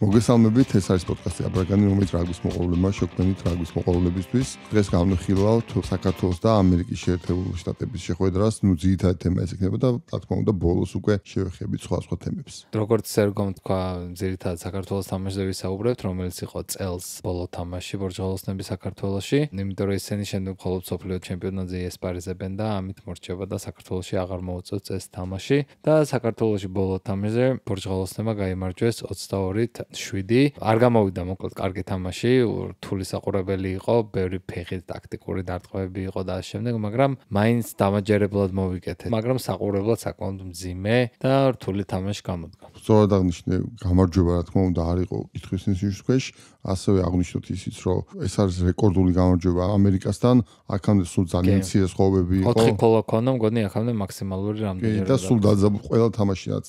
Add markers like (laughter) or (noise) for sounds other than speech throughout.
მოგესალმებით, ეს არის პოდკასტი აბრაგანი, რომელიც რაგვის მოყოლებმა შეგვენით რაგვის მოყოლებისთვის. დღეს გავნახილავთ საქართველოს და ამერიკის შეერთებული შტატების შეხვედრას, ну, ძირითადად თემა ეს იქნება და რა თქმა უნდა, ბოლოს უკვე შევეხებით სხვა სხვა თემებს. როგორც სერგომ თქვა, ძირითადად საქართველოს თამაშზე ვისაუბრებთ, რომელიც იყო წელს ბოლო თამაში ბორჯღალოსნების საქართველოში, იმიტომ რომ ესენი შემდეგ მხოლოდ სოფლიო ჩემპიონატზე ესპარეზებენ და ამით მორჩება და საქართველოში აღარ მოუწევს ეს თამაში და საქართველოში ბოლო თამაშზე ბორჯღალოსნებმა გამოიმარჯვეს 22 7. არ გამოვიდა მოკლედ კარგი თამაში, რთული საყურებელი იყო, ბევრი ფეხი ტაქტიკური დარტყმები იყო და ამ შემდეგ, მაგრამ მაინც დამაჯერებლად მოვიკეთე. მაგრამ საყურებლად საკმაოდ მძიმე და რთული თამაში გამოდგა. სწორად აღნიშნე, გამარჯობა რა თქმა უნდა არ იყო კითხვის ინსტიტუტის ქვეშ, ასევე აღნიშნოთ ისიც, რომ ეს არის რეკორდული გამარჯობა ამერიკასთან, აქამდე სულ ძალიან ცივი შეხვები იყო. 4 ფოლო ქონა მგონი აქამდე მაქსიმალური რამდენი და სულ დაძაბული ყველა თამაშიაც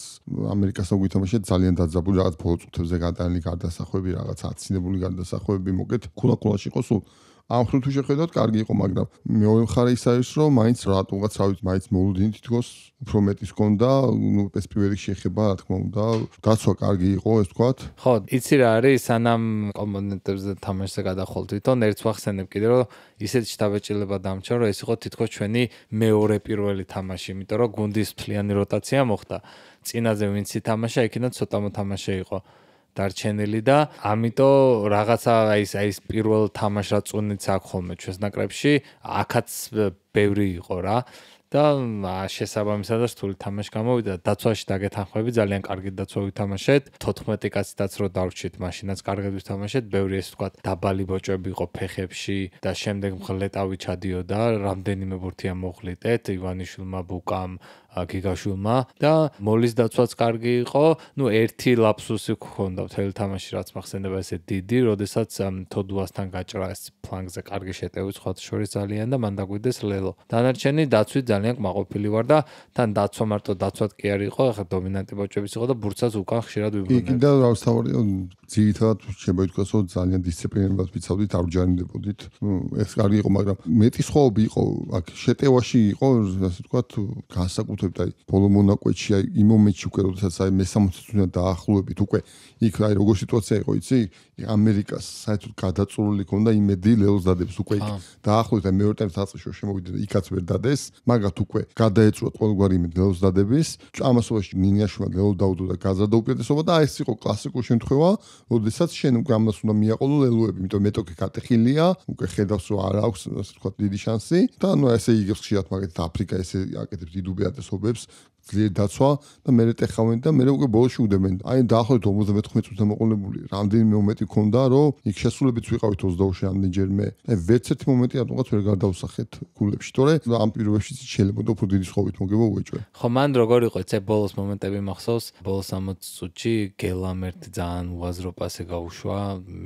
ამერიკასთან გვითამაშია ძალიან დაძაბული რაღაც ფოლო წუთებზე გა ადანი გარდასახვები რაღაც აცინებული გარდასახვები მოკეთ ქულაქულაში იყოს სულ ამ ხრუ თუ შეხედოთ კარგი იყო მაგრამ მეორე მხარე ის არის რომ მაინც რატუღაც რავით მაინც მოლოდინით თქოს უფრო მეტის კონდა ნუ ეს პირველი შეხება რა თქმა უნდა დაცვა კარგი იყო ეს თქვათ ხო იცი რა არის სანამ კომპონენტებზე თამაშზე გადახოლთით თო ნერცვახსენებ კიდე რომ ისეთ შეთავაზება დამჩა რომ ეს იყო თითქოს ჩვენი მეორე პირველი თამაში იმიტომ რომ გუნდის ფლიანი როტაცია მოხდა წინაზე ვინც ითამაშა იქიდან ცოტა მოთამაშე იყო დარჩენილი და ამიტომ რაღაცა აი ეს აი ეს პირველ თამაშად წუნიც აქვს ხოლმე ჩვენს ნაკრებში აქაც ბევრი იყო რა და შესაბამისად რთული თამაში გამოვიდა დაცვაში დაგეთანხმები ძალიან კარგი დაცვა ვითამაშეთ 14 კაციდაც რო დავრჩით მაშინაც კარგად ვითამაშეთ ბევრი ეს ვთქვა დაბალი ბოჭები იყო ფეხებში და შემდეგ მხლეტავი ჩადიოდა რამდენიმე ბურთია მოხლიტეთ ივანიშვილმა ბუკამ გიგაშულმა და მოლის დაცვაც კარგი იყო. ნუ ერთი ლაფსუსი გქონდა მთელი თამაში რაც მახსენდება ესე დიდი, როდესაც თოდუასთან გაჭრა ეს ფლანგზე კარგი შეტევის ხოთ შორის ძალიან და მან დაგვიდეს ლელო. დანარჩენი დაცვით ძალიან კმაყოფილი ვარ და თან დაცვა მარტო დაცვათ კი არ იყო, ახლა დომინანტი ბოჭების იყო და ბურცაც უკან ხშირად ვიბრუნებდი. იქ და რავსთავარი ძირითადად შემოიტყვესო ძალიან დისციპლინებად ფიცავდით, არ ჯანინდებოდით. ეს კარგი იყო, მაგრამ მეტის ხოვი იყო აქ შეტევაში იყო, ასე ვთქვათ, განსაკუთრებით გავთვლით აი ბოლო მონაკვეთში აი იმ მომენტში უკვე როდესაც აი მე 60 წუთი დაახლოებით უკვე იქ აი როგორ სიტუაცია იყო იცი ამერიკას საერთოდ გადაწურული ქონდა იმედი ლეოს დადებს უკვე იქ დაახლოებით აი მეორე ტაიმს აწეშო შემოვიდა იქაც ვერ დადეს მაგათ უკვე გადაეწუოთ ყველგვარი იმედი ლეოს დადების ამასობაში ნინიაშვილი ლეო დაუდო და გაზარდა უპირატესობა და აი ეს იყო კლასიკური შემთხვევა როდესაც შენ უკვე ამას უნდა მიაყოლო ლეოები იმიტომ მეტოქე კატეხილია უკვე ხედავს რა აქვს ასე ვთქვათ დიდი შანსი და ანუ ესე იგებს ხშირად მაგათ აფრიკა ესე აკეთებს დიდ უპირატეს suburbs ძლიერ დაცვა და მეორე ტეხავენ და მეორე უკვე ბოლში უდებენ. აი დაახლოებით 95 წუთა მოყოლებული. რამდენიმე მომენტი ქონდა, რომ იქ შესულებიც ვიყავით 22-ში ამდენჯერმე. აი ვერცერთი მომენტი რატომღაც ვერ გარდაუსახეთ გულებში, თორე ამ პირობებში შეიძლება უფრო დიდი სწოვით მოგება უეჭვე. ხო, მან როგორ იყო ეს ბოლოს მომენტები მახსოვს? ბოლოს 60 წუთში გელამერტი ძალიან უაზრო პასე გაუშვა,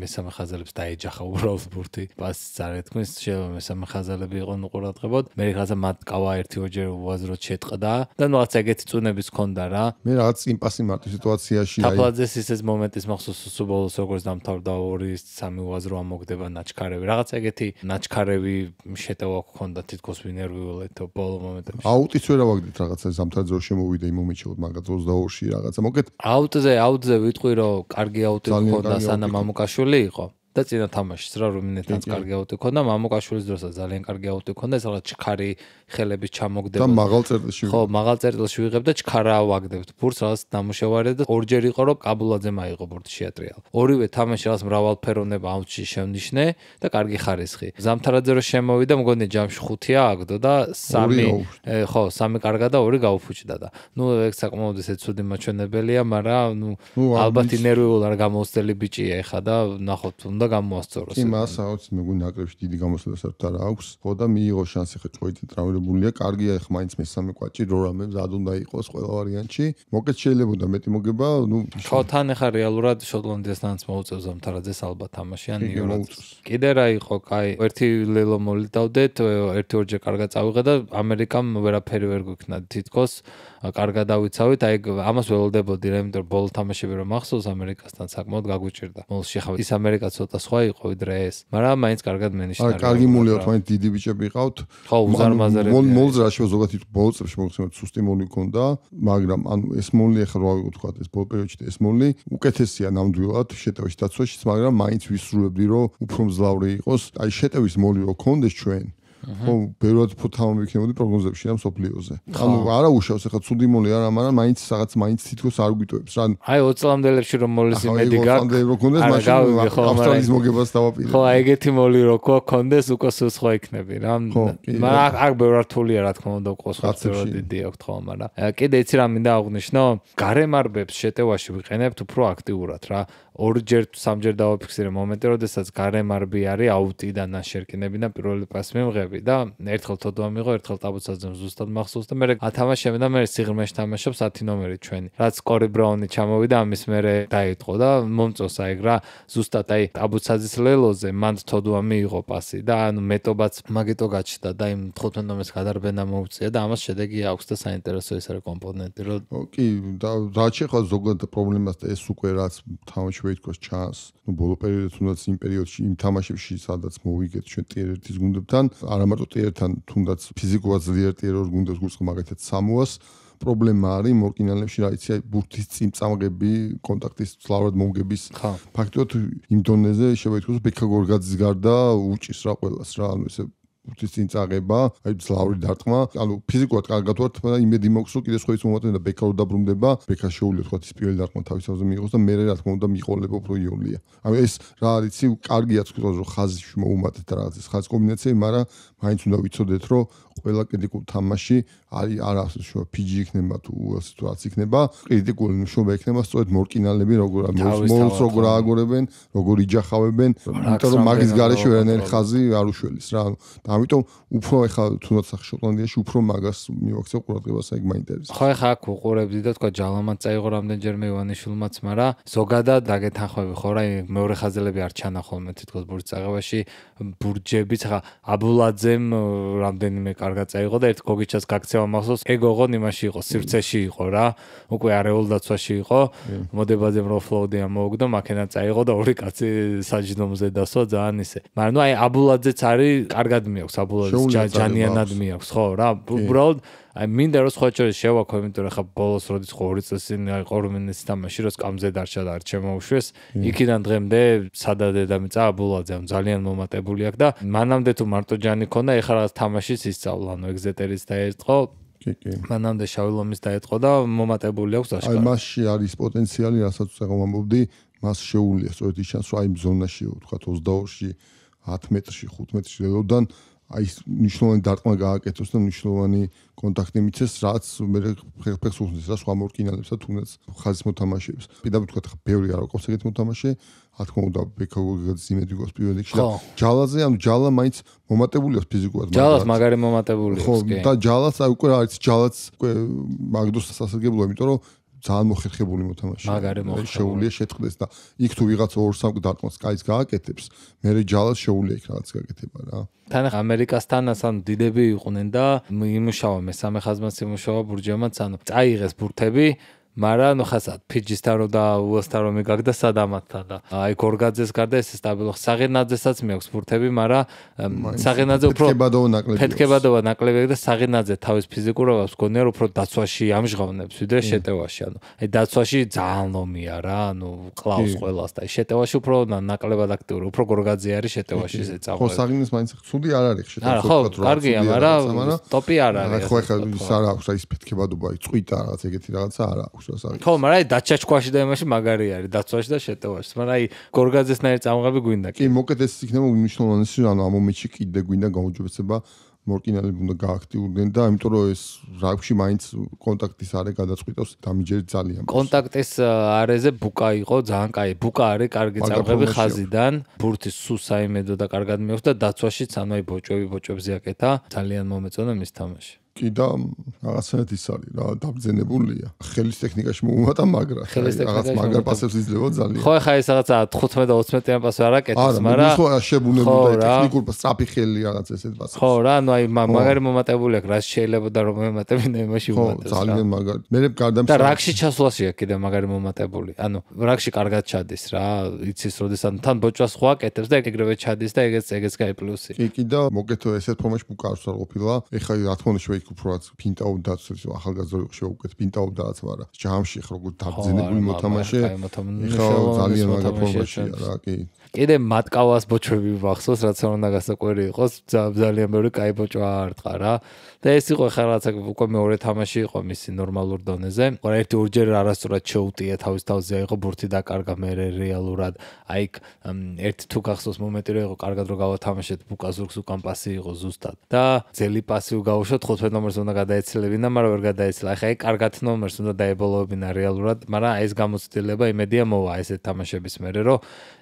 მესამე ხაზალებს დაეჯახა უბრალოდ ბურთი. პასი წარეთქმის, შეიძლება მესამე ხაზალები იყო ნუ ყურადღებოთ. მე ხაზა მათ კავა ერთი ოჯერ უაზროდ შეტყდა და ნუ რაღაც ეგეთი წუნების ხონდა რა. მე რაღაც იმპასი მარტო სიტუაციაში აი. თაფლაძეს ისეთ მომენტის მახსოვს უბრალოდ როგორც დამთავრდა 2-3-8 ამოგდება ნაჩქარები. რაღაც ეგეთი ნაჩქარები შეტევა გქონდა თითქოს ვინერვიულეთ ბოლო მომენტებში. აუტიც ვერ ავაგდეთ რაღაცა ზამთარძეო შემოვიდა იმ მომენტში ვთ მაგათ 22-ში რაღაცა. მოკეთ აუტზე აუტზე ვიტყვი რომ კარგი აუტი გქონდა სანამ ამოკაშული იყო. და წინა თამაშს რა რუმინეთანს კარგი აუტი ქონდა, მამოკაშვილის დროსაც ძალიან კარგი აუტი ქონდა, ეს რაღაც ჩქარი ხელების ჩამოგდება. და მაღალ წერტილში. ხო, მაღალ წერტილში ვიღებ და ჩქარა ავაგდებთ. ბურს რაღაც დამუშავარე და ორჯერ იყო რომ კაბულაძე მაიღო ბურთში ატრიალ. ორივე თამაში რაღაც მრავალფეროვნება აუტში შემნიშნე და კარგი ხარისხი. ზამთარაძე რო შემოვიდა, მგონია ჯამში ხუთია აგდო და სამი ხო, სამი კარგა და ორი გაუფუჭდა და ნუ ეგ საკმაოდ ისე ცუდი მაჩვენებელია, მაგრამ ნუ ალბათ ნერვიულ არ გამოსწელი ბიჭია ხა და ნახოთ უნდა უნდა გამოასწოროს. იმას აუცი მე გვინ აკრებში დიდი გამოსვლა საერთოდ აქვს. ხო და მიიღო შანსი ხე წვეთი ტრავლებულია. კარგია ხ მაინც მესამე კვაჭი რო რამე მზად უნდა იყოს ყველა ვარიანტში. მოკეთ შეიძლება მეტი მოგება, ნუ ხო თან ხა რეალურად შოტლანდიასთანაც მოუწევ ზამთარაძეს ალბათ თამაშია ნიუ-იორკში. კიდე რა იყო, კაი, ერთი ლელო მოლიდავდეთ, ერთი ორჯერ კარგა წავიღე და ამერიკამ ვერაფერი ვერ გქნა თითქოს. კარგა დავიცავით, აი ამას ველოდებოდი რა, იმიტომ რომ ბოლო თამაშები რომ ახსოვს ამერიკასთან საკმაოდ გაგუჭირდა. მოლში ხა ის ამერიკა ცოტა და სხვა იყო ვიდრე ეს. მაგრამ მაინც კარგად მენიშნარია. აა კარგი მულიოთ, მაინც დიდი ბიჭები ყავთ. ხო, უზარმაზარები. მონ მოძრაში ზოგადად თვით ბოლწებს მოხსენოთ სუსტი მული კონდა, მაგრამ ანუ ეს მული ახლა რა ვიყო თქვა ეს პოპერიოჩი და ეს მული უკეთესია ნამდვილად შეტევაში დაცვაშიც, მაგრამ მაინც ვისრულებდი რომ უფრო მძლავრი იყოს. აი შეტევის მული რო კონდეს ჩვენ ხომ ბევრად უფრო თამამი ვიქნებოდი პროგნოზებში ამ სოფლიოზე. ანუ არა უშავს ახლა ცუდი მოლი არა, მაგრამ მაინც რაღაც მაინც თითქოს არ გიტოებს. რან აი 20 წლამდელებში რომ მოლის იმედი გაქვს. აი 20 წლამდე რო კონდეს მაშინ აფტალის მოგებას დავაპირე. ხო, აი ეგეთი მოლი რო კონდეს უკვე სულ სხვა იქნები რა. მაგ აქ ბევრი რთულია რა თქმა უნდა უკვე სხვა ცერო დიდი აქვს ხო, მაგრამ კიდე ეცი რა მინდა აღნიშნო, გარემარბებს შეტევაში ვიყენებთ უფრო აქტიურად რა. ორჯერ სამჯერ დავაფიქსირე მომენტი, როდესაც გარემ არბი არის აუტი და ნაშერკინები და პირველი პასი მიმღები და ერთხელ თოდვა მიიღო, ერთხელ ტაბუცაძემ ზუსტად მახსოვს და მე ათამაშემ და მე სიღრმეში თამაშობს 10 ნომერი ჩვენი. რაც კორი ბრაუნი ჩამოვიდა ამის მერე დაიწყო და მომწოს აი რა ზუსტად აი ტაბუცაძის ლელოზე მანდ თოდვა მიიღო პასი და ანუ მეტობაც მაგეტო გაჩნდა და იმ 15 ნომერს გადარბენა მოუწია და ამას შედეგი აქვს და საინტერესო ეს არის კომპონენტი რომ კი რა შეხო ზოგადად პრობლემას და ეს უკვე რაც თამაში შუა ითქოს ჩანს ნუ ბოლო პერიოდში თუნდაც იმ პერიოდში იმ თამაშებში სადაც მოვიგეთ ჩვენ ტიერ-1-ის გუნდებთან არა მარტო ტიერ-1-თან თუნდაც ფიზიკურად ძლიერ ტიერ-2 გუნდებს გულს მაგათაც სამუას პრობლემა არის მოკინალებში რა იცი აი ბურთის წინ წამგები კონტაქტის ძლავრად მომგების ფაქტორი იმ დონეზე შევეთქოს ბექა გორგაძის გარდა უჭის რა ყოველას რა ანუ ესე ფუტის წინწაღება, აი ძლავრი დარტყმა, ანუ ფიზიკურად კარგად ვარ, მაგრამ იმედი მაქვს, რომ კიდე სხვა ის მომენტი და ბექა დაბრუნდება, ბექა შეუძლია თქვა ის პირველი დარტყმა თავისავზე მიიღოს და მე რა თქმა უნდა მიყოლებო პრო იულია. ანუ ეს რა არის ცი, კარგია თქვა რომ ხაზში მოუმატეთ რაღაცის ხაზ კომბინაციები, მაგრამ მაინც უნდა ვიცოდეთ, რომ ყველა კრიტიკულ თამაში არის არ არის შო ფიჯი იქნება თუ სიტუაცია იქნება კრიტიკული მშობა იქნება სწორედ მორკინალები როგორ მოს როგორ აგორებენ როგორ იჯახავენ იმიტომ რომ მაგის გარეშე ვერანაირი ხაზი არ უშველის რა ამიტომ უფრო ეხა თუნდაც ახშოტონდიაში უფრო მაგას მივაქცევ ყურადღებას აი მაინტერესებს ხო ეხა აქ უყურებდი და თქვა ჯალამან წაიღო რამდენჯერმე ივანიშვილმაც მაგრამ ზოგადად დაგეთანხმები ხო რა მეორე ხაზელები არ ჩანახოლმე თითქოს ბურჯის წაღებაში ბურჯებიც ხა აბულაძემ რამდენიმე კარგად წაიღო და ერთ გოგიჩას გაქცევა მახსოვს ეგოღონ იმაში იყო სივრცეში იყო რა უკვე არეულ დაცვაში იყო მოდებაზე რო ფლოუდია მოუგდო მაქენად წაიღო და ორი კაცი საჯდომზე დასო ძალიან ისე მაგრამ ნუ აი აბულაძეც არის კარგად მიაქვს აბულაძეს ჯანიანად მიაქვს ხო რა უბრალოდ აი მინდა რომ სხვა ჩორის შევაქო, იმიტომ რომ ხა ბოლოს როდის ხო ორი წელი აი ყორმენის თამაში როს კამზე დარჩა და არ შემოუშვეს, იქიდან დღემდე სადა დედამიწა აბულაძემ ძალიან მომატებული აქ და მანამდე თუ მარტო ჯანი ქონდა, ეხლა რა თამაშიც ისწავლა, ანუ ეგზეტერიც დაერწყო მანამდე შავილომის დაეთყო და მომატებული აქვს დაშკარა. აი მასში არის პოტენციალი, რასაც უცხო ამბობდი, მას შეუულია სწორედ ის ჩანს რა იმ ზონაში, ვთქვათ 22-ში, 10 მეტრში, 15 მეტრში და დან აი მნიშვნელოვანი დარტყმა გააკეთოს და მნიშვნელოვანი კონტაქტი მიცეს, რაც მე ფეხფეხს უხსნის და სხვა მორკინალებს და თუნდაც ხაზის მოთამაშეებს. პირდაპირ თქვა, ბევრი არ ოკოს ეგეთ მოთამაშე, რა თქმა უნდა, ბექოგოგაძის იმედი გვაქვს პირველ რიგში და ჯალაზე, ანუ ჯალა მაინც მომატებული აქვს ფიზიკურად. ჯალას მაგარი მომატებული აქვს. ხო, და ჯალას აი უკვე არის ჯალაც უკვე მაგდოს სასარგებლოა, იმიტომ რომ ძალიან მოხერხებული მოთამაშე. მაგარი მოხერხებული შეუულია შეტყდეს და იქ თუ ვიღაც ორ სამკ დარტყმას კაის გააკეთებს, მერე ჯალას შეუულია იქ რაღაც გააკეთება რა. თან ამერიკასთან ასან დიდები იყვნენ და იმუშავა მესამე ხაზმაც იმუშავა ბურჯემაც, ანუ წაიღეს ბურთები, მარა ნუ ხასად ფიჯისთან რომ და უასთან რომ მეგაგდა სადამათთან და აი გორგაძეს გარდა ეს სტაბილო საღენაძესაც მეაქვს ფურთები მარა საღენაძე უფრო ფეთქებადოა ნაკლებია ფეთქებადოა ნაკლებია და საღენაძე თავის ფიზიკურობას გონია რომ უფრო დაცვაში ამჟღავნებს ვიდრე შეტევაში ანუ აი დაცვაში ძალიან ლომია რა ანუ ყлауს ყოველას და შეტევაში უფრო ნაკლებად აქტიური უფრო გორგაძე არის შეტევაში ესე წავა ხო საღენაძეს მაინც ხცუდი არ არის შეტევაში არა ხო კარგია მარა ტოპი არ არის ხო ხო ხო არა აქვს აი ეს ფეთქებადობა აი წვით რაღაც ეგეთი რაღაცა არა აქვს აქვს რა საკითხი. თომ არა, დაჩა ჩქვაში და იმაში მაგარი არის, დაცვაში და შეტევაში. მაგრამ აი გორგაძესნაირი წამღები გვინდა კი. კი, მოკეთეს იქნება უმნიშვნელოვანესი, ანუ ამ მომენტში კიდე გვინდა გაუჯობესება. მორკინალები უნდა გააქტიურდნენ და იმიტომ რომ ეს რაგში მაინც კონტაქტის არე გადაწყვეტოს დამიჯერ ძალიან კონტაქტის არეზე ბუკა იყო ძალიან კაი ბუკა არის კარგი წარღები ხაზიდან ბურთის სუსაიმედო და კარგად მეხვდა დაცვაშიც ანუ აი ბოჭები ბოჭებზე აკეთა ძალიან მომეწონა მის თამაში კიდა რაღაცნაირად არის რა დაბძენებულია ხელის ტექნიკაში მომუმატა მაგრა რაღაც მაგარ პასებს იძლევა ძალიან ხო ხა ეს რაღაცა 15-20 იან პასს არაკეთებს მაგრა ხო რა შებუნებული და ტექნიკურ სწრაფი ხელი რაღაც ესეთ პასებს ხო რა ნუ აი მაგარი მომატებული აქვს რა შეიძლება და რომ მომატებინა იმაში უმატებს ხო ძალიან მაგარი მე რე გარდამს და რაკში ჩასვლაში აქვს კიდე მაგარი მომატებული ანუ რაკში კარგად ჩადის რა იცის როდესაც თან ბოჭვას ხო აკეთებს და ეგრევე ჩადის და ეგეც ეგეც კაი პლუსი კი კიდე მოკეთო ესეთ ფორმაში მუკარს არ ყოფილა ეხა რა თქმა უნდა შეიძლება იქ უბრალოდ პინტაუ დაცვის ახალგაზრდა შეუკეთ პინტაუ დააც მარა ჯამში ხო როგორ დაბძინებული მოთამაშე ხო ძალიან მაგა ფორმაშია რა კი კიდე მატკავას ბოჭები ვახსოვს, რაც არ უნდა გასაკვირი იყოს, ძალიან მეური кай ბოჭვა არტყა რა. და ეს იყო ხარ რაც უკვე მეორე თამაში იყო მისი ნორმალურ დონეზე. ყველა ერთი ორჯერ არასწორად შეუტია თავის თავზე, აიღო ბურთი და კარგა მე რეალურად. აი ეგ ერთ თუ გახსოვს მომენტი რომ იყო კარგად რომ გავათამაშეთ ბუკაზურგს უკან პასი იყო ზუსტად და ძელი პასი უგაუშოთ 15 ნომერს უნდა გადაეცილებინა, მაგრამ ვერ გადაეცილა. ხა ეგ კარგად ნომერს უნდა დაებოლოებინა რეალურად, მაგრამ ეს გამოცდილება იმედია მოვა ესეთ თამაშების მერე რომ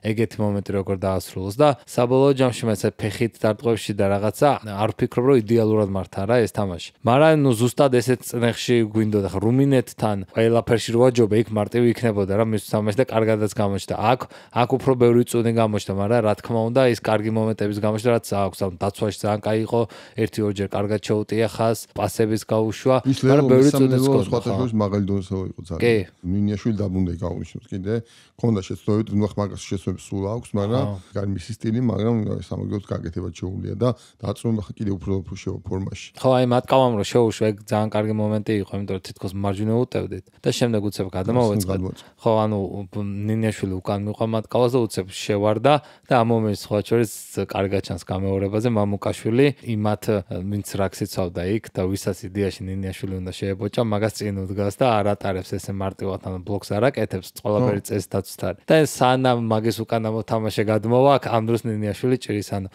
ეგეთი მომენტი მომენტი როგორ დაასრულოს და საბოლოო ჯამში მეც ფეხით დარტყვებში და რაღაცა არ ვფიქრობ რომ იდეალურად მართა რა ეს თამაში. მარა ნუ ზუსტად ესეც წნეხში გვინდოდა ხა რუმინეთთან ყველაფერში რვაჯობა იქ მარტივი იქნებოდა რა მის სამეს და კარგადაც გამოჩნდა. აქ აქ უფრო ბევრი წუნი გამოჩნდა, მარა რა თქმა უნდა ის კარგი მომენტების გამოჩნდა რაც აქვს ამ დაცვაში ძალიან кай იყო ერთი ორჯერ კარგად შეუტია ხას პასების გაუშვა მარა ბევრი წუნი სხვადასხვა მაგალი დონეზე იყო ძალიან. კი. მინიაშვილი დაბუნდა გაუშვა კიდე. ქონდა შეცდომები, ნუ ახ მაგას შეცდომები სულ აქვს. მაგრამ არ მისი სტილი, მაგრამ სამაგეოს გაკეთება შეუძლია და დაწუნება ხა კიდე უფრო უფრო შეო ფორმაში. ხო, აი მათკავამ რომ შეუშვა, ეგ ძალიან კარგი მომენტი იყო, იმიტომ რომ თითქოს მარჯვნე უტევდით და შემდეგ უცებ გადამოვეწყა. ხო, ანუ ნინიაშვილი უკან მიყვა მათკავას და უცებ შევარდა და ამ მომენტში სხვა შორის კარგა ჩანს გამეორებაზე მამუკაშვილი იმათ ვინც რაქსიცავდა იქ და ვისაც იდეაში ნინიაშვილი უნდა შეებოჭა, მაგას წინ უდგას და არ ატარებს ესე მარტივად ანუ ბლოკს არაკეთებს, ყველაფერი წესდაცვით. და სანამ მაგის უკან ამოთ თამაშე გადმოვა აქ ამ დროს ნენიაშვილი ჭრის ანუ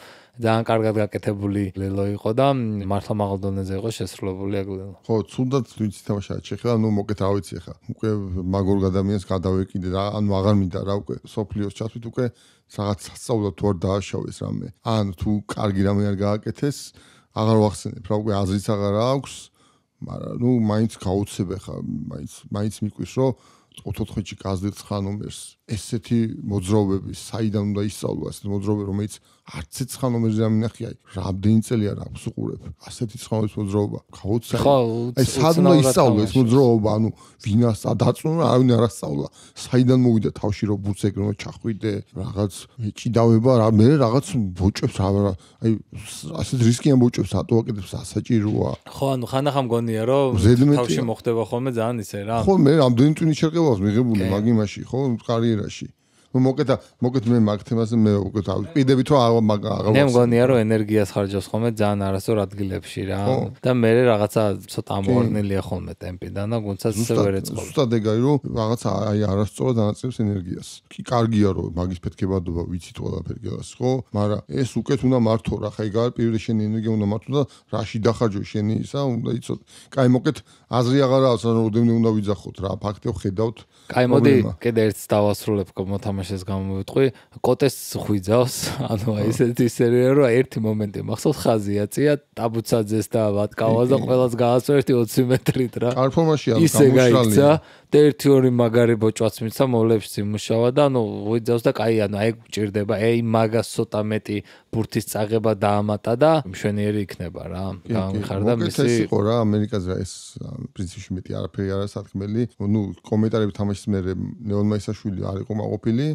ძალიან კარგად გაკეთებული ლელო იყო და მართლა მაღალ დონეზე იყო შესრულებული აქ ლელო ხო თუნდაც ვინც თამაშია შეხედა ნუ მოკეთ ავიცი ხა უკვე მაგორ ადამიანს გადავეკიდე რა ანუ აღარ მინდა რა უკვე სოფლიოს ჩასვით უკვე რაღაც სასწაულად თუ არ დააშავეს რამე ანუ თუ კარგი რამე არ გააკეთეს აღარ ვახსენებ რა უკვე აზრიც აღარ აქვს მაგრამ ნუ მაინც გაუცებ ხა მაინც მაინც მიკვის რომ 4-5 ჩი გაზდეთ ხანომერს ესეთი მოძრაობები საიდან უნდა ისწავლოს ესეთი მოძრაობები რომელიც არც ცხანომერ ზამინახი აი რამდენი წელი არ აქვს უყურებ ასეთი ცხანომერ მოძრაობა გაუცხა აი სადმა უნდა ისწავლო ეს მოძრაობა ანუ ვინას დაწუნა არ ვინ არასწავლა საიდან მოვიდა თავში რომ ბურცე გრო ჩახვიდე რაღაც მეჭიდავება რა მე რაღაც ბოჭებს აი ასეთ რისკიან ბოჭებს ატოვაკებს ასაჭიროა ხო ანუ ხანახა მგონია რომ თავში მოხდება ხოლმე ძალიან ისე რა ხო მე რამდენი წუთი შეიძლება აღმიღებული მაგიმაში ხო კარიერა ტურნირაში. ну მოკეთა მოკეთ მე მაგთებაზე მე უკეთ ავიდები თო აღარ აღარ მე მგონია რომ ენერგიას ხარჯავს ხოლმე ძალიან არასწორ ადგილებში რა და მე რაღაცა ცოტა ამორნელია ხოლმე ტემპიდან და გუნცაც ისე ვერ ეწყობს უბრალოდ ეგარი რომ რაღაც აი არასწორად დანაწევს ენერგიას კი კარგია რომ მაგის ფეთქებადობა ვიცით ყველაფერი გეას ხო მაგრამ ეს უკეთ უნდა მართო რა ხა ეგარ პირველი შენი ენერგია უნდა მართო და რაში დახარჯო შენი ისა უნდა იცოდე კაი მოკეთ აზრი აღარა ასე რომ უდემნე უნდა ვიძახოთ რა ფაქტია ხედავთ კაი მოდი კიდე ერთს დავასრულებ მოთამ თამაშებს გამოვიტყვი, კოტეს ხვიძავს, (laughs) ანუ აი ესეთი სერია რო ერთი მომენტი მახსოვს ხაზი აწია ტაბუცაძეს და ვატკავას და ყველას გააცო ერთი 20 მეტრით რა. კარფორმაში არის გამოშალი. ისე გაიცა და 1-2 მაგარი ბოჭვაც მიცა მოლებს იმუშავა და ანუ ხვიძავს და კაი ანუ აი გჭირდება აი მაგას ცოტა მეტი ბურთის წაღება დაამატა და მშვენიერი იქნება რა. გამიხარდა მისი. ეს იყო რა ამერიკაზე ეს პრინციპში მეტი არაფერი არა სათქმელი. ნუ კომენტარები თამაშის მე ნეონ მაისაშვილი არ იყო მაყოფილი.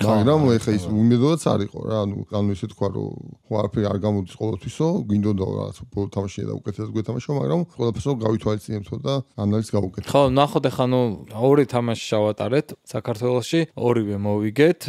მაგრამ ეხა ის უმედოდაც არისო რა ანუ ანუ ისე თქვა რომ ვარფი არ გამოდის ყოველთვისო გინდოდა რაღაც თამაშია და უკეთესად გვეთამაშო მაგრამ ყოველფერსო გავითვალისწინებთო და ანალიზს გავუკეთეთ ხო ნახოთ ეხა ანუ ორი თამაში შევატარეთ საქართველოსში ორივე მოვიგეთ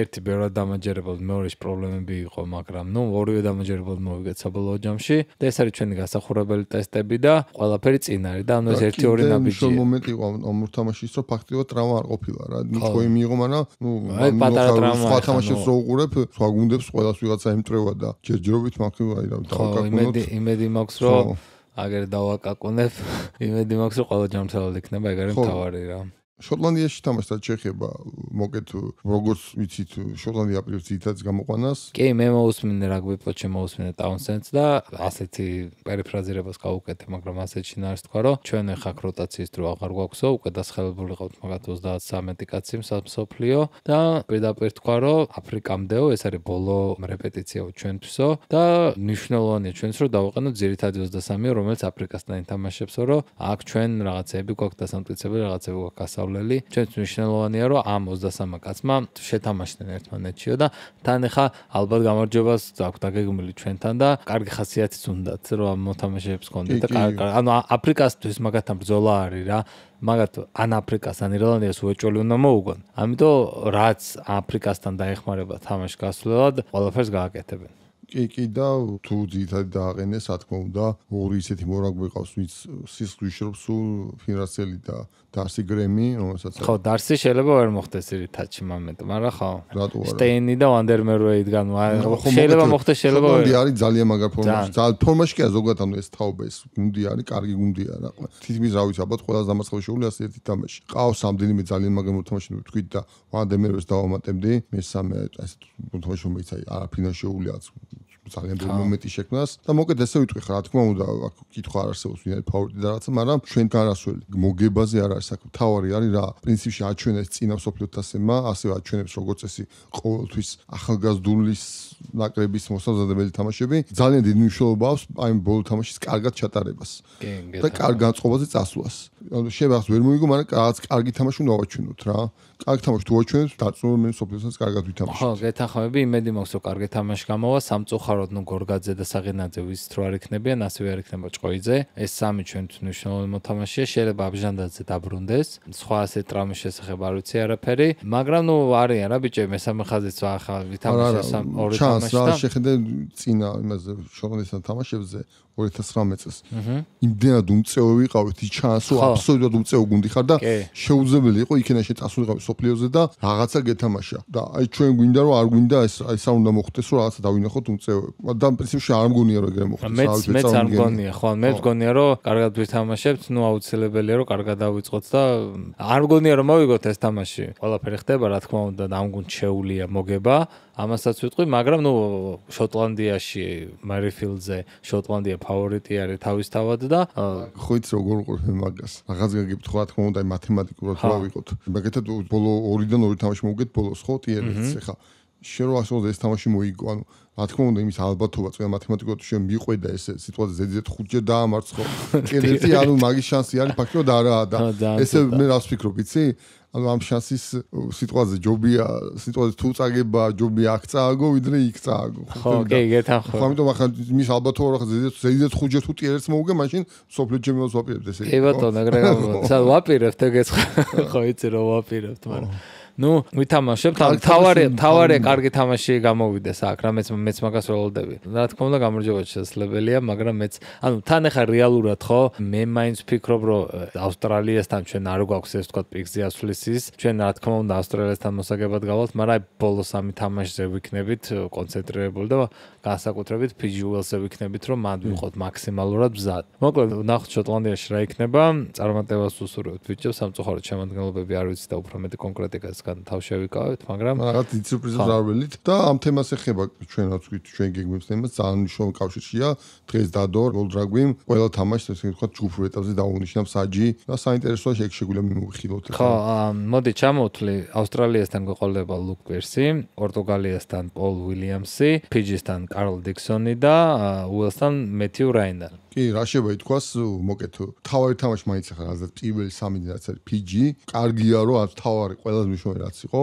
ერთი ბევრად დამაჯერებელი მეორის პრობლემები იყო მაგრამ ნუ ორივე დამაჯერებელი მოვიგეთ საბოლოო ჯამში და ეს არის ჩვენი გასახურებელი ტესტები და ყველაფერი წინარი და ანუ ეს ერთი ორი ნაბიჯი ის მომენტი იყო ამ მოთამაშის რომ ფაქტიურად ტრავმა არ ყოფილა რა ნიჩოი მიიღო მანა ნუ ნუ ხათ ამაშებს რო უყურებ, სხვა გუნდებს ყველას ვიღაცა ემტრევა და ჯერჯერობით მაქვს აი რა დავაკაკუნებ. ხო, იმედი იმედი მაქვს რომ აგერ დავაკაკუნებ. იმედი მაქვს რომ ყველა ჯამთავალი იქნება ეგარი მთავარი რა. ხო შოტლანდიაში თამაშთა შეხება მოკეთ როგორც ვიცით შოტლანდია პირველ ძიტაც გამოყვანას კი მე მოусმინე რაგბი პლო შემოусმინე ტაუნსენც და ასეთი პერიფრაზირებას გავუკეთე მაგრამ ასეთში ნარს თქვა რომ ჩვენ ეხა როტაციის დრო აღარ გვაქვსო უკვე დასხელებულიყავთ მაგათ 33 კაცი მსოფლიო და პირდაპირ თქვა რომ აფრიკამდეო ეს არის ბოლო რეპეტიციაო ჩვენთვისო და მნიშვნელოვანია ჩვენც რომ დავაყენოთ ძირითადად 23 რომელიც აფრიკასთან ინტამაშებსო რომ აქ ჩვენ რაღაცები გვაქვს დასამტკიცებელი რაღაცები გვაქვს გასავლელი მასწავლელი. ჩვენც მნიშვნელოვანია, რომ ამ 23 კაცმა შეთამაშნენ ერთმანეთშიო და თან ახლა ალბათ გამარჯვებას აქვს დაგეგმილი ჩვენთან და კარგი ხასიათიც უნდათ, რომ მოთამაშეებს კონდეთ და ანუ აფრიკასთვის მაგათთან ბრძოლა არის რა. მაგათ ან აფრიკას ან ირლანდიას უეჭველი უნდა მოუგონ. ამიტომ რაც აფრიკასთან დაეხმარება თამაშგასვლელად, ყველაფერს გააკეთებენ. კი კი და თუ ძითად დააყენეს, რა თქმა უნდა, ორი ისეთი მორაგვი ყავს, ვინც სისხლში შრობს სულ ფინანსელი და დარსი გრემი, რომელსაც ხო, დარსი შეიძლება ვერ მოხდეს ერთ თაჩი მომენტ, მაგრამ ხო. სტენი და ვანდერმერვეი დგან, შეიძლება მოხდეს, შეიძლება ვერ. გუნდი არის ძალიან მაგარ ფორმაში, ძალ ფორმაში კი ზოგადად ეს თაობა ეს გუნდი არის, კარგი გუნდია რა. თითმის რა ვიცი, ალბათ ყველა დამარცხებული შეული ასე ერთი თამაში. ყავს ამდენიმე ძალიან მაგარ მოთამაშე, თქვით და ვანდერმერვეს დავამატებდი, მესამე ეს თამაში რომელიც არა ფინანსშეულიაც ძალიან ბევრი მომენტი შექმნას და მოკეთ ესე ვიტყვი ხა რა თქმა უნდა აქ კითხვა არ არსებობს ვინ არის ფავორიტი და რაღაცა მაგრამ ჩვენ განასული მოგებაზე არ არის საკუთ თავარი არის რა პრინციპში აჩვენეს წინა სოფლიოთ ასემა ასევე აჩვენებს როგორც ესი ყოველთვის ახალგაზრდულის ნაკრების მოსამზადებელი თამაშები ძალიან დიდი მნიშვნელობა აქვს აი ბოლო თამაშის კარგად ჩატარებას და კარგ განწყობაზე წასვლას ანუ შევახს ვერ მოიგო მაგრამ რაღაც კარგი თამაში უნდა ვაჩვენოთ რა კარგი თამაში თუ ვაჩვენებს დაწუნებული მსოფლიოსაც კარგად ვითამაშოთ ხო გეთანხმები იმედი მაქვს რომ კარგი თამაში გამოვა სამწუხაროდ ვარაუდ ნუ გორგაძე და საგენაძე ვის თუ არ იქნებიან, ასევე არ იქნება ჭყოიძე. ეს სამი ჩვენ ნიშნავენ მოთამაშია, შეიძლება აბჟანდაძე დაბრუნდეს. სხვა ასე ტრამვის შესახებ არ ვიცი არაფერი, მაგრამ ნუ არიან რა ბიჭები, მესამე ხაზიც ახალი თამაშია სამ ორი თამაშია. ჩანს რა შეხედე წინა იმაზე შოგნისთან თამაშებზე 2018 წელს. იმდენად უმწეო ვიყავით, ის ჩანსო აბსოლუტურად უმწეო გუნდი ხარ და შეუძლებელი იყო იქენაში წასულიყავი სოფლიოზე და რაღაცა გეთამაშა. და აი ჩვენ გვინდა რომ არ გვინდა ეს აი სა უნდა მოხდეს რომ რაღაცა დავინახოთ უმწეო. და პრინციპში არ მგონია რომ ეგრე მოხდეს. მე მე არ მგონია, ხო, მე მგონია რომ კარგად ვითამაშებთ, ნუ აუცილებელია რომ კარგად დავიწყოთ და არ მგონია რომ მოვიგოთ ეს თამაში. ყველაფერი ხდება რა თქმა უნდა და ამ გუნდ შეუულია მოგება. ამასაც ვიტყვი, მაგრამ ნუ შოტლანდიაში მარიფილდზე შოტლანდია ფავორიტი არის თავისთავად და ხუით როგორ ყურებ მაგას. რაღაც გაგებთ ხო, რა თქმა უნდა, მათემატიკურად გავიყოთ. მაგათად ბოლო 2-დან 2 თამაში მოუგეთ ბოლოს ხო, ტიერიც ეხა შერო ასოდ ეს თამაში მოიგო, ანუ რა თქმა უნდა, იმის ალბათობა წვია მათემატიკოთ შე მიყვედა ეს სიტუაცია ზედიზედ 5-ჯერ დაამარცხო. (laughs) კიდე ერთი ანუ მაგის შანსი არის ფაქტობრივად არა და (laughs) ესე მე რას ვფიქრობ, იცი? ანუ ამ შანსის სიტყვაზე ჯობია სიტყვაზე თუ წაგება ჯობია აქ წააგო ვიდრე იქ წააგო ხო გეთანხმები ხო ამიტომ ახლა მის ალბათო რა ზედიზედ ხუჯერ თუ ტიერს მოუგე მაშინ სოფლიო ჩემპიონს ვაპირებთ ესე იგი ე ბატონო აგრეგატო (laughs) ვაპირებთ ეგეც ხო იცი რომ ვაპირებთ მაგრამ ნუ ვითამაშებთ ან თავარი თავარი კარგი თამაში გამოვიდეს აქ რა მეც მეც მაგას ველოდები რა თქმა უნდა გამარჯობა შესაძლებელია მაგრამ მეც ანუ თან ახლა რეალურად ხო მე მაინც ფიქრობ რომ ავსტრალიასთან ჩვენ არ გვაქვს ეს თქვა პიქზე ასვლის ის ჩვენ რა თქმა უნდა ავსტრალიასთან მოსაგებად გავალთ მაგრამ აი ბოლო სამი თამაშზე ვიქნებით კონცენტრირებული და განსაკუთრებით ფიჟუელზე ვიქნებით რომ მანდ ვიყოთ მაქსიმალურად მზად მოკლედ ნახოთ შოტლანდიაში რა იქნება წარმატებას უსურვებთ ბიჭებს სამწუხაროდ შემოგნებები არ ვიცი და უფრო მეტი კონკრეტიკას რაღაცგან თავ შევიკავებთ, მაგრამ რაღაც სიურპრიზებს არველით და ამ თემას ეხება ჩვენაც ვთქვით, ჩვენ გეგმებს თემას ძალიან მნიშვნელოვანი კავშირია დღეს დადო გოლდრაგვიმ ყველა თამაშს ესე ვთქვა ჯგუფურ ეტაპზე დაუნიშნა საჯი და საინტერესოა შეიძლება შეგვიძლია მიმოვიხილოთ. ხო, მოდი ჩამოვთვლი ავსტრალიასთან გვყოლდება ლუკ პერსი, პორტუგალიასთან პოლ უილიამსი, ფიჯისთან კარლ დიქსონი და უელსთან მეთიუ რაინდალი. კი, რა შევა ითქვას, მოკეთ, თავი თამაში მაინც ახლა რაღაცა პირველი სამი რაც არის PG, კარგია რომ არ თავი ყველაზე მშვენი რაც იყო.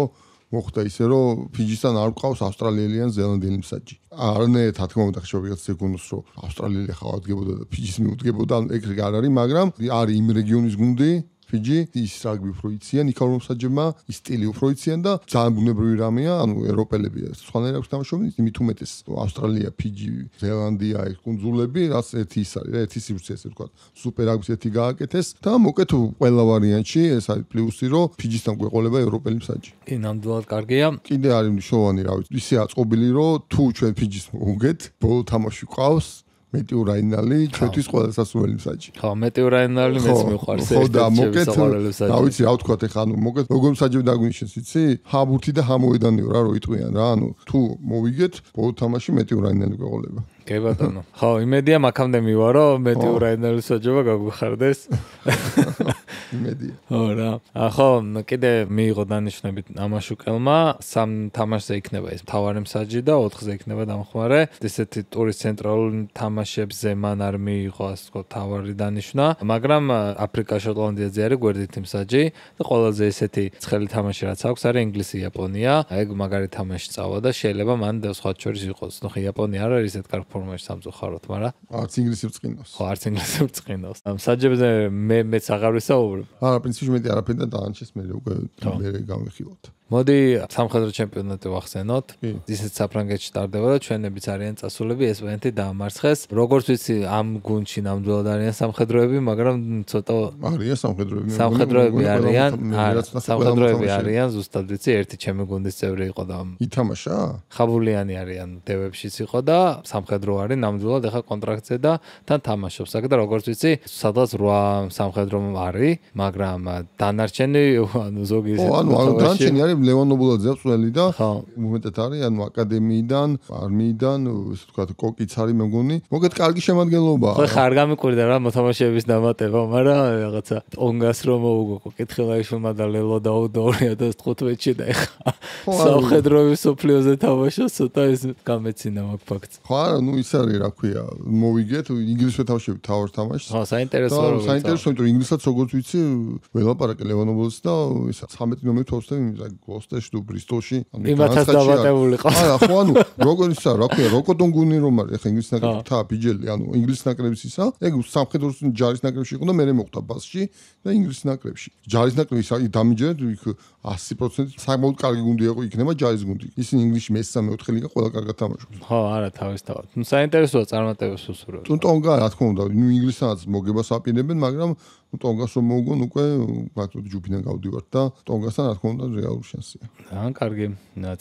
მოხდა ისე რომ ფიჯისთან არ გყავს ავსტრალიელიან ზელანდიელი მსაჯი. არნე თა თქმა უნდა ხშობია ცეგუნოს რომ ავსტრალიელი ხავადგებოდა და ფიჯის მიუდგებოდა, ეგრე არ არის, მაგრამ არის იმ რეგიონის გუნდი, ფიჯი ის რაგბი უფრო იციან, იქ არის საჯემა, ის სტილი უფრო იციან და ძალიან ბუნებრივი რამეა, ანუ ევროპელებია, სხვანაირ აქვს თამაშობენ, იმით უმეტეს ავსტრალია, ფიჯი, ზელანდია, ეს კუნძულები, რაც ერთი ის არის, ერთი სივრცე ესე ვთქვა, სუპერ აქვს ერთი გააკეთეს და მოკეთ ყველა ვარიანტში, ეს არის პლუსი, რომ ფიჯისთან გვეყოლება ევროპელი მსაჯი. კი, ნამდვილად კარგია. კიდე არის მნიშვნელოვანი რა ვიცი, ისე აწყობილი, რომ თუ ჩვენ ფიჯის უგეთ, ბოლო თამაში ყავს, მეტი ურაინალი ჩვენთვის ყველა სასურველი მსაჯი. ხო, მეტი ურაინალი მეც მიყვარს. ხო, და მოკეთ. და ვიცი, რა ვთქვა ეხა, ანუ მოკეთ, როგორ მსაჯი დაგვინიშნეს, იცი? ჰაბურთი და ჰამოედანიო რა, რო იტყვიან რა, ანუ თუ მოვიგეთ, ბოლო თამაში მეტი ურაინალი გეყოლება. კი ბატონო. (laughs) ხო, იმედია მაგამდე მივარო, (laughs) მეტი ურაინალი საჯობა გაგუხარდეს. (laughs) მედია. ხო რა. ახო, კიდე მიიღო დანიშნები ამაშუკელმა, სამ თამაშზე იქნება ეს თავარი მსაჯი და ოთხზე იქნება დამხმარე. ესეთი ტურის ცენტრალურ თამაშებს ზე მან არ მიიღო ასე ვთქვათ თავარი დანიშნა, მაგრამ აფრიკა შოტლანდიაზე არის გვერდითი მსაჯი და ყველაზე ესეთი ცხელი თამაში რაც აქვს არის ინგლისი იაპონია. ეგ მაგარი თამაში წავა და შეიძლება მან და სხვა ჩორის იყოს. ნუ ხი იაპონია არ არის ეს კარგ ფორმაში სამწუხაროდ, მაგრამ არც ინგლისი ბწკინოს. ხო, არც ინგლისი ბწკინოს. ამ მსაჯებზე მე მეც აღარ ვისაუბრ ცხოვრება. არა, პრინციპში მეტი არაფერი და დაანჩეს მე უკვე მე გავიხილოთ. მოდი სამხედრო ჩემპიონატი ვახსენოთ. ისეთ საფრანგეთში დაარდება რა ჩვენებიც არიან წასულები ესპანეთი დაამარცხეს. როგორც ვიცი ამ გუნდში ნამდვილად არიან სამხედროები, მაგრამ ცოტა არიან სამხედროები. სამხედროები არიან. სამხედროები არიან ზუსტად ვიცი ერთი ჩემი გუნდის წევრი იყო და ითამაშა? ხაბულიანი არიან დევებშიც იყო და სამხედრო არის ნამდვილად ახლა კონტრაქტზე და თან თამაშობს. აკეთა როგორც ვიცი სადღაც 8 სამხედრო არის, მაგრამ დანარჩენი ანუ ზოგი ისეთი ანუ დანარჩენი არის ლევანობულაძე წველი და მომენტად არის ანუ აკადემიიდან, არმიიდან, ისე ვთქვათ, კოკიც არის მე მგონი. მოგეთ კარგი შემადგენლობაა. ხო, ხარ გამიკვირდა რა მოთამაშეების დამატება, მაგრამ რაღაცა ტონგას რომ უგო კეთხელა ისმა და ლელო და უდო 2015-ში და ეხა სამხედროების ოფლიოზე თამაშია, ცოტა ეს გამეცინა მაგ ფაქტს. ხო, არა, ნუ ის არის რა ქვია, მოვიგეთ ინგლისურ თამაშებს თავს თამაშს. ხო, საინტერესოა. ხო, საინტერესოა, იმიტომ რომ ინგლისაც როგორც ვიცი, ველაპარაკე ლევანობულს და ისა 13 ნომერი თავს და იმიტომ კოსტეშ თუ ბრისტოლში ანუ განსაცდელი დავატებული ხო არა ხო ანუ როგორ ისა რა ქვია როკოტონგუნი რომ არის ხა ინგლისის ნაკრები თა ბიჯელი ანუ ინგლისის ნაკრების ისა ეგ სამხედრო ჯარის ნაკრებში იყო და მე მეყვდა ბასში და ინგლისის ნაკრებში ჯარის ნაკრები ისა დამიჯერეთ იქ 100% საკმაოდ კარგი გუნდი იყო იქნება ჯარის გუნდი ისინი ინგლისში მესამე ოთხი ლიგა ყველა კარგად თამაშობს ხო არა თავისთავად ნუ საინტერესოა წარმატებას უსურვებს ტუნტონგა რა თქმა უნდა ინგლისსაც მოგებას აპირებენ მაგრამ ტონგას რომ მოგონ უკვე ფაქტობრივად ჯუფიდან გავდივარ და ტონგასთან რა თქმა უნდა რეალურ შანსია. ძალიან კარგი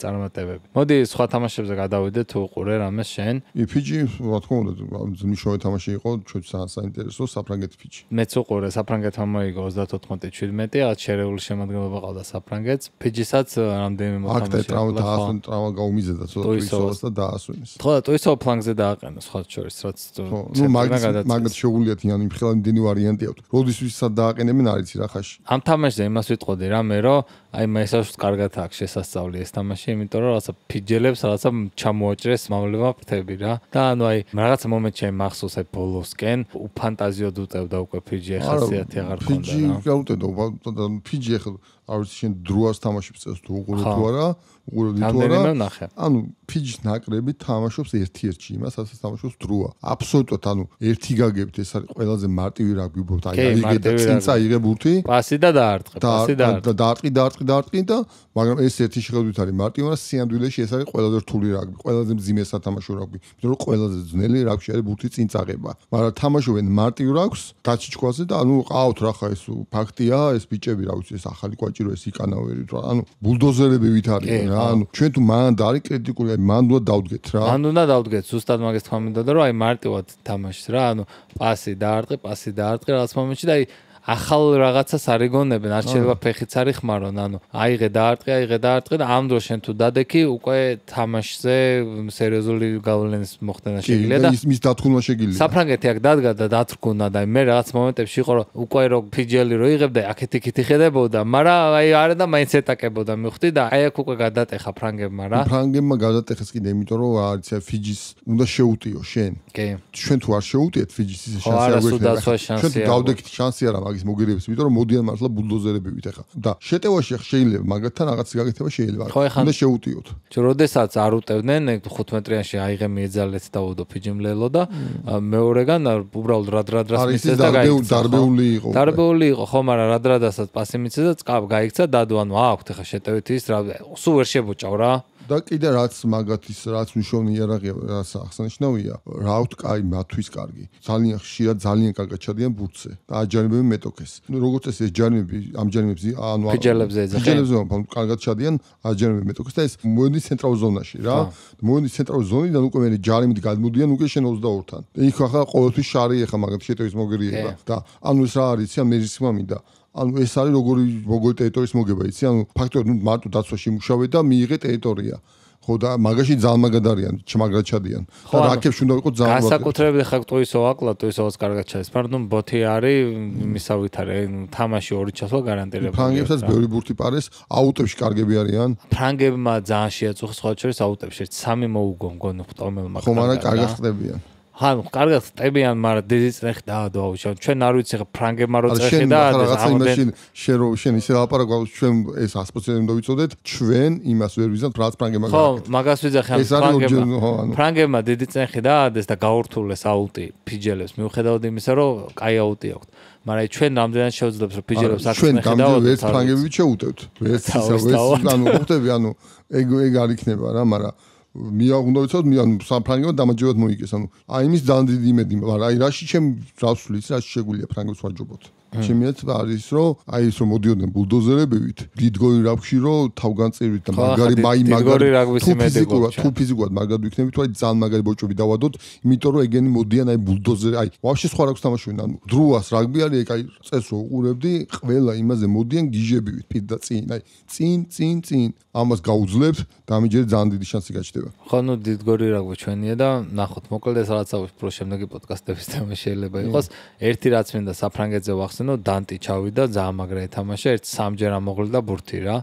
წარმატებები. მოდი სხვა თამაშებზე გადავიდეთ უყურე რამე შენ. ფიჯი რა თქმა უნდა ძმიშოვე თამაში იყო, ჩვენც საინტერესო საფრანგეთ ფიჯი. მეც უყურე საფრანგეთმა მოიგო 34-17, ათ შერეული შემოგება ყავდა საფრანგეთს. ფიჯისაც რამდენიმე მოთამაშე. აქ და ტრავ და ასვენ ტრავა გაუმიზე და ცოტა ისოვას და დაასვენეს. ხო და ისოვ ფლანგზე დააყენა სხვა შორის რაც ცენტრა გადაწყვეტს. ხო, ნუ მაგ მაგ შეგულიათ იან იმ ხელამდენი ვარიანტი აქვს. როდის ვისაც დააყენებენ არ იცი რა ხაში. ამ თამაშზე იმას ვიტყოდი რა მე რომ აი მე ესაც კარგად აქვს შესასწავლი ეს თამაში, იმიტომ რომ რაღაცა ფიჯელებს, რაღაცა ჩამოაჭრეს მომლებმა ფრთები რა. და ანუ აი რაღაც მომენტში აი მახსოვს აი ბოლოსკენ უფანტაზიოდ უწევდა უკვე ფიჯი ხასიათი აღარ ქონდა რა. ფიჯი გაუტედა უფანტაზიო ფიჯი ხო არ ვიცი შენ დროას თამაშებს წელს თუ უყურებ თუ არა უყურებ თუ არა ანუ ფიჯის ნაკრები თამაშობს ერთ-ერთში იმას ასაც თამაშობს დროა აბსოლუტოდ ანუ ერთი გაგებთ ეს არის ყველაზე მარტივი რაგბი უბრალოდ აი რაგბი და წინცა იღებულთი პასი და დაარტყე პასი და დაარტყე დაარტყე დაარტყე და მაგრამ ეს ერთი შეხედვით არის მარტივი რა სიანდვილეში ეს არის ყველაზე რთული რაგბი ყველაზე მძიმე სათამაშო რაგბი მეტად ყველაზე ძნელი რაგში არის ბურთი წინწაღება მაგრამ თამაშობენ მარტივ რაგს დაჩიჩქვაზე და ანუ ყავთ რა ხა ეს ფაქტია ეს ბიჭები რა ვიცი ეს ახალი კვა საჭირო ეს იკანავერი თუ ანუ ბულდოზერები ვით არის რა ანუ ჩვენ თუ მანამდე არის კრიტიკული აი მანდა დავდგეთ რა მანდა დავდგეთ ზუსტად მაგას თქვა მინდოდა რომ აი მარტივად თამაშს რა ანუ პასი დაარტყე პასი დაარტყე რაღაც მომენტში და აი ახალ რაღაცას არეგონებენ, არ შეიძლება ფეხიც არი ხმარონ, ანუ აიღე დაარტყი, აიღე დაარტყი და ამ დროს შენ თუ დადექი, უკვე თამაშზე სერიოზული გავლენის მოხდენა შეგიძლია და ის მის დათქუნვა შეგიძლია. საფრანგეთი აქ დადგა და დათქუნა და მე რაღაც მომენტებში იყო რომ უკვე რო ფიჯელი რო იღებდა, აქეთიქით იხედებოდა, მაგრამ აი არა და მაინც ეტაკებოდა მივხვდი და აი აქ უკვე გადატეხა ფრანგებმა რა. ფრანგებმა გადატეხეს კიდე, იმიტომ რომ არ იცი ფიჯის უნდა შეუტიო შენ. კი. შენ თუ არ შეუტიეთ ფიჯის ისე შანსი აგვეთქვი. შენ დავდექით შანსი არა მაგ ფაგის მოგერიებს, იმიტომ რომ მოდიან მართლა ბულდოზერები ვით ახლა. და შეტევაში შეიძლება მაგათთან რაღაც გაკეთება შეიძლება. უნდა შეუტიოთ. ჩვენ როდესაც არ უტევდნენ 15-იანში აიღე მიეძალეთ და ოდო ფიჯიმლელო და მეორეგან უბრალოდ რადრადრას მისცეს და გაიქცა. დარბეული იყო. დარბეული იყო, ხო, მაგრამ რადრადასაც პასი მიცეს და წკავ გაიქცა და დადო ანუ აქვთ ახლა შეტევით ის რა სულ ვერ შემოჭავ რა. და კიდე რაც მაგათის რაც მშოვნი იარაღი რაც აღსანიშნავია რა ვთქაი მათთვის კარგი ძალიან ხშირად ძალიან კარგად ჩადიან ბურთზე და აჯანებები მეტოქეს ნუ როგორც ეს ჯანები ამ ჯანებს ანუ ფიჯელებზე ეძახიან ფიჯელებზე ანუ კარგად ჩადიან აჯანები მეტოქეს და ეს მოენი ცენტრალურ ზონაში რა მოენი ცენტრალურ ზონიდან უკვე მე ჯარიმით გადმოდიან უკვე შენ 22-თან და იქ ახლა ყოველთვის შარი ეხა მაგათ შეტევის მოგერიება და ანუ ეს რა არის ცა მეზისმა მინდა ანუ ეს არის როგორი როგორი ტერიტორიის მოგება იცი ანუ ფაქტობრივად მარტო დაცვაში მუშავე და მიიღე ტერიტორია ხო და მაგაში ძალმაგადარიან ჩმაგრად ჩადიან და რაკებში უნდა იყოს ძალმაგადარი გასაკუთრებით ხაქტოისო აკლათო ესაც კარგად ჩადის პარდონ ბოთი არის მისავით არის თამაში ორი ჩასვლა გარანტირებული ფრანგებსაც ბევრი ბურთი პარეს აუტებში კარგები არიან ფრანგებმა ძალიან შეაწუხეს ხალხს ხოლმე აუტებში 3 მოუგო მგონი ხტომელმა ხო მაგრამ კარგად ხტებიან ხან კარგად ტებიან მაგრამ დიდი წრეხი დაადოა უშავ ჩვენ არ ვიცი ხა ფრანგებმა რო წრეხი დაადეს რაღაცა იმაშინ შენ რო შენ ისე ლაპარაკობ ჩვენ ეს 100 პროცენტი მოვიწოდეთ ჩვენ იმას ვერ ვიზამთ რაც ფრანგებმა გააკეთეს ხო მაგას ვიძახე ხან ფრანგებმა ფრანგებმა დიდი წრეხი დაადეს და გაურთულეს აუტი ფიჯელებს მიუხედავად იმისა რომ კაი აუტი აქვს მაგრამ აი ჩვენ ამდენად შევძლებს რომ ფიჯელებს აქვს ჩვენ გამდივ ეს ფრანგები ჩეუტევთ ეს ისა ეს ანუ ხტები ანუ ეგ ეგ არ იქნება რა მაგრამ მია უნდა ვიცოდ მე ანუ საფრანგეთმა დამაჯერად მოიგეს ანუ აი იმის ძალიან დიდი იმედი მაგრამ აი რაში ჩემ რას ვსulis რაში შეგვიძლია ფრანგებს ვაჯობოთ შემიძლიაც არის რომ აი ის რომ მოდიოდნენ ბულდოზერებივით დიდგოი რაფში რომ თავგანწირვით და მაგარი მაი მაგარი თუ ფიზიკურად თუ ფიზიკურად მაგად ვიქნებით თუ აი ძალიან მაგარი ბოჭები დავადოთ იმიტომ რომ ეგენი მოდიან აი ბულდოზერი აი ვაფშე სხვა რა გქვს თამაშობენ ანუ დროას რაგბი არის აი წესო უყურებდი ყველა იმაზე მოდიან გიჟებივით პირ და წინ აი წინ წინ წინ ამას გაუძლებს დამიჯერე ძალიან დიდი შანსი გაჩდება ხო ნუ დიდგორი რაღო ჩვენია და ნახოთ მოკლედ ეს რაც აქვს პრო შემდეგი პოდკასტების თემა შეიძლება იყოს ერთი რაც მინდა საფრანგეთზე ვახ ახსენო დანტი ჩავიდა ძაა მაგრა ეთამაშა ერთ სამჯერ ამოღლდა ბურთი რა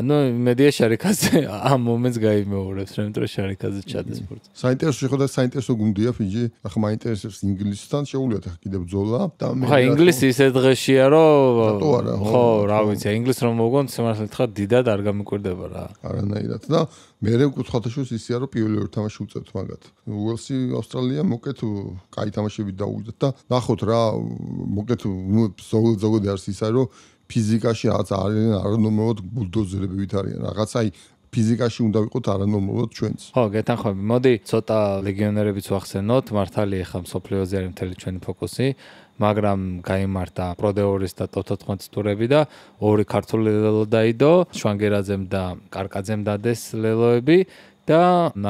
ანუ მედია შარიკაზე (laughs) ამ მომენტს გამოიმეორებს რომ ეს შარიკაზე ჩადეს ბურთი საინტერესო შეხოდა საინტერესო გუნდია ფიჯი ახლა მაინტერესებს ინგლისთან შეუულიათ ახლა კიდე ბძოლა და მე ხა ინგლისი ესე დღეშია რომ ხო რა ვიცი ინგლისს რომ მოგონ სიმართლე თქვა დიდად არ გამიკვირდება რა არანაირად და მე რე ხოთაშოს ისია რომ პირველი ორი თამაში უწევთ მაგათ. უელსი ავსტრალია მოკეთ კაი თამაშები დაუძეთ და ნახოთ რა მოკეთ ზოგადად არის ისა რომ ფიზიკაში რაღაც არ არ ნომეროდ ბულდოზერებივით არიან. რაღაც აი ფიზიკაში უნდა ვიყოთ არანორმალურად ჩვენც. ხო, გეთანხმები. მოდი ცოტა ლეგიონერებიც ვახსენოთ. მართალი ახლა სოფლიოზე არის მთელი ჩვენი ფოკუსი, მაგრამ გამართა პროდეორის და ტოტოთხონც თურები და ორი ქართული ლელო დაიდო, შვანგერაძემ და კარკაძემ დადეს ლელოები. და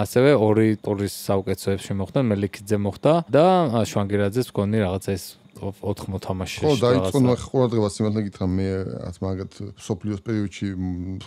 ასევე ორი ტურის საუკეთესოებში მოხდა მელიქიძე მოხდა და შვანგერაძეს გქონი რაღაცა ეს 4 მოთამაშეში ხო დაიწყო ნახე ყურადღება სიმართლეგით რა მე ათ მაგათ სოფლიოს პერიოდში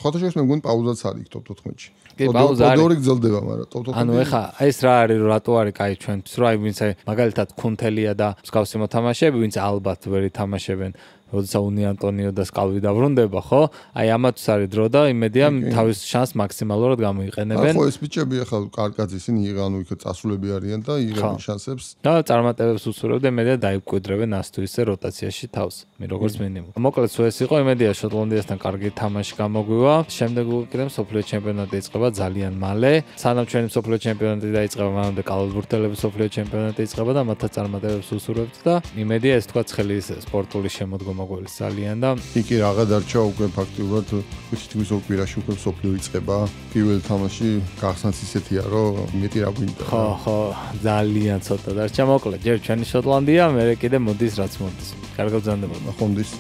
ხოთაშეს მე გუნდ პაუზაც არის ტოპ 14-ში კი პაუზა არის ორი გძლდება მაგრამ ტოპ 14 ანუ ეხა ეს რა არის რომ rato არის кай ჩვენ რა ვინც მაგალითად კონთელია და მსგავსი მოთამაშეები ვინც ალბათ ვერ ითამაშებენ როდესა უნი ანტონიო და სკალვი დაბრუნდება, ხო? აი ამათ ვსარი დრო და იმედია თავის შანსს მაქსიმალურად გამოიყენებენ. ხო, ეს ბიჭები ახლა კარგად ისინი იღანუ იქ წასულები არიან და იღებენ შანსებს. და წარმატებებს უსურვებ და იმედია დაიკვირდებენ ასე თუ ისე როტაციაში თავს, მე როგორც მინიმუმ. მოკლედ, ეს იყო იმედია შოტლანდიასთან კარგი თამაში გამოგვივა. შემდეგ უკვე მსოფლიო ჩემპიონატი იწყება ძალიან მალე. სანამ ჩვენი მსოფლიო ჩემპიონატი დაიწყება, მანამდე კალაბურტელების მსოფლიო ჩემპიონატი იწყება და მათაც წარმატებებს უსურვებთ და იმედია ეს თქვა ცხელი სპორტული შემოდგომა მოგველს ძალიან და იგი რაღა დარჩა უკვე ფაქტიურად თითქმის ოპერაში უკვე სოფიო იწება პირველ თამაში გახსნაც ისეთია რომ მეტი რა გვინდა ხო ხო ძალიან ცოტა დარჩა მოკლედ ჯერ ჩვენი შოტლანდია მე კიდე მოდის რაც მოდის კარგად ზანდება ხომ დის